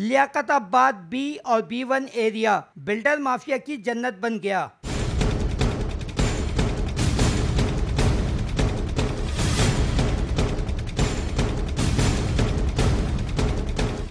Liaquat Liaquatabad B और B one area builder mafia की जन्नत बन गया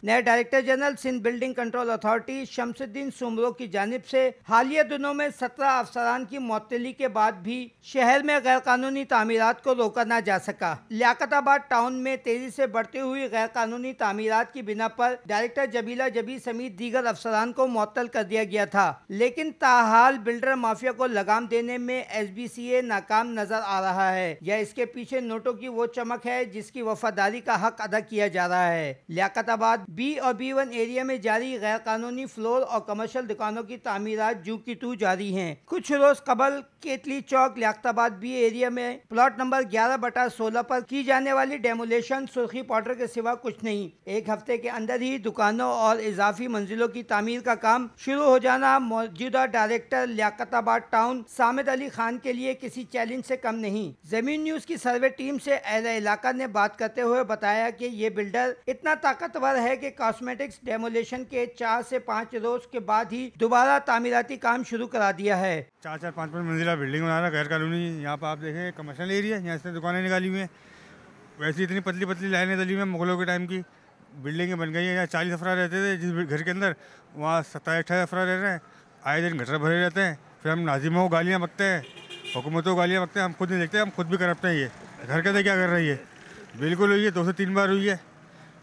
नए director general Sindh building control authority Shamsuddin Soomro की जानब से हालिया दिनों में सत्रह अफसरान की मअतली के बाद भी शहर में गैर कानूनी तमीरत को रोका न जा सका लियाकताबाद टाउन में तेजी से बढ़ती हुई गैर कानूनी तमीरत की बिना पर डायरेक्टर जबीला जबी समेत दीगर अफसरान को मअतल कर दिया गया था लेकिन ताहाल बिल्डर माफिया को लगाम देने में एस बी सी ए नाकाम नजर आ रहा है या इसके पीछे नोटों की वो चमक है जिसकी वफादारी का हक अदा किया जा रहा है लियाकताबाद बी और बी वन एरिया में जारी गैर कानूनी फ्लोर और कमर्शल दुकानों की तमीरत जू की तू जारी हैं कुछ रोज कबल केतली चौक लियाबाद बी एरिया में प्लॉट नंबर ग्यारह बटा सोलह पर की जाने वाली डेमोलेशन सुर्खी पाउडर के सिवा कुछ नहीं एक हफ्ते के अंदर ही दुकानों और इजाफी मंजिलों की तमीर का काम शुरू हो जाना मौजूदा डायरेक्टर लियाबाद टाउन सामिद अली खान के लिए किसी चैलेंज से कम नहीं जमीन न्यूज की सर्वे टीम से अहला इलाका ने बात करते हुए बताया कि ये बिल्डर इतना ताकतवर है के कॉस्मेटिक्स डेमोलेशन के चार से पाँच रोज के बाद ही दोबारा तामीराती काम शुरू करा दिया है चार चार पाँच पाँच मंजिला बिल्डिंग बना रहा गैर कॉलोनी यहाँ पर आप देखें कमर्शियल एरिया यहाँ से दुकानें निकाली हुई हैं वैसे इतनी पतली पतली लाइनें डली हुई हैं मुगलों के टाइम की बिल्डिंगें बन गई हैं यहाँ चालीस अफरा रहते थे जिस घर के अंदर वहाँ सत्ताईस अठाईस अफरा रह रहे हैं आए दिन घटरा भरे रहते हैं फिर हम नाजिमों को गालियाँ बकते हैं हुकूमतों को गालियाँ बकते हैं हम खुद नहीं देखते हम खुद भी करपते हैं ये घर के अंदर क्या कर रही है बिल्कुल हुई है दो से तीन बार हुई है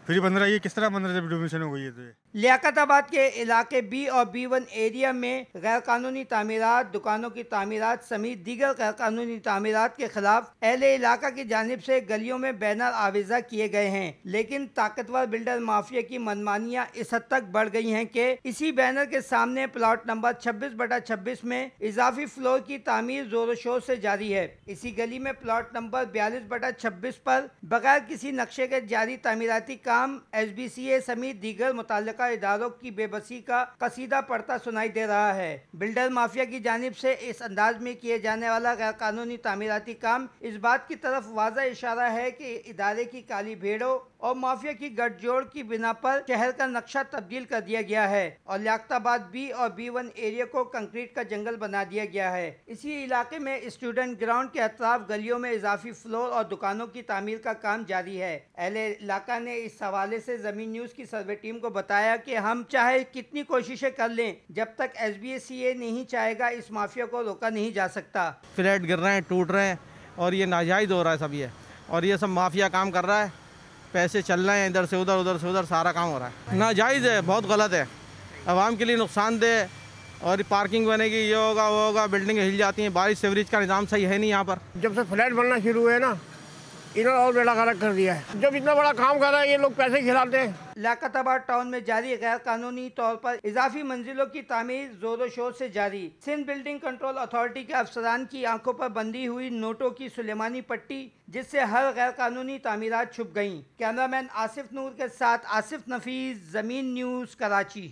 फिर बन रहा है ये किस तरह बन रहा है हो गई है तो लियाकताबाद के इलाके बी और बी वन एरिया में गैर कानूनी तमीरत दुकानों की तमीरत समेत दीगर गैर कानूनी तमीरत के खिलाफ अहले इलाका की जानब से गलियों में बैनर आवेजा किए गए हैं लेकिन ताकतवर बिल्डर माफिया की मनमानियां इस हद तक बढ़ गई हैं कि इसी बैनर के सामने प्लाट नंबर छब्बीस बटा छब्बीस में इजाफी फ्लोर की तमीर जोर शोर से जारी है इसी गली में प्लाट नंबर बयालीस बटा छब्बीस पर बगैर किसी नक्शे के जारी तमीराती काम एस बी सी ए समेत दीगर मुतल तहलका इदारों की बेबसी का कसीदा पड़ता सुनाई दे रहा है बिल्डर माफिया की जानब से इस अंदाज में किए जाने वाला गैर कानूनी तमीराती काम इस बात की तरफ वाजा इशारा है कि इदारे की काली भेड़ों और माफिया की गठजोड़ की बिना पर शहर का नक्शा तब्दील कर दिया गया है और लियाताबाद बी और बी वन एरिया को कंक्रीट का जंगल बना दिया गया है इसी इलाके में स्टूडेंट ग्राउंड के अतराफ गलियों में इजाफी फ्लोर और दुकानों की तमीर का काम जारी है अहले इलाका ने इस हवाले ऐसी जमीन न्यूज की सर्वे टीम को बताया की हम चाहे कितनी कोशिशें कर ले जब तक एस बी एस नहीं चाहेगा इस माफिया को रोका नहीं जा सकता फ्लैट गिर रहे हैं टूट रहे हैं और ये नाजायज़ हो रहा है सब ये और ये सब माफिया काम कर रहा है पैसे चल रहे हैं इधर से उधर उधर से उधर सारा काम हो रहा है नाजायज़ है बहुत गलत है आवाम के लिए नुकसानदेह और पार्किंग बनेगी ये होगा वो होगा बिल्डिंग हिल जाती हैं बारिश सेवरेज का निज़ाम सही है नहीं यहाँ पर जब से फ्लैट बनना शुरू हुए ना इन्होंने और बेड़ा खराब कर दिया है जब इतना बड़ा काम कर रहा है ये लोग पैसे खिलाते हैं लियाकताबाद टाउन में जारी गैर कानूनी तौर पर इजाफी मंजिलों की तमीर जोरों शोर से जारी सिंध बिल्डिंग कंट्रोल अथॉरिटी के अफसरान की आंखों पर बंदी हुई नोटों की सुलेमानी पट्टी जिससे हर गैर कानूनी तमीर छुप गयी कैमरामैन आसिफ नूर के साथ आसिफ नफीस जमीन न्यूज कराची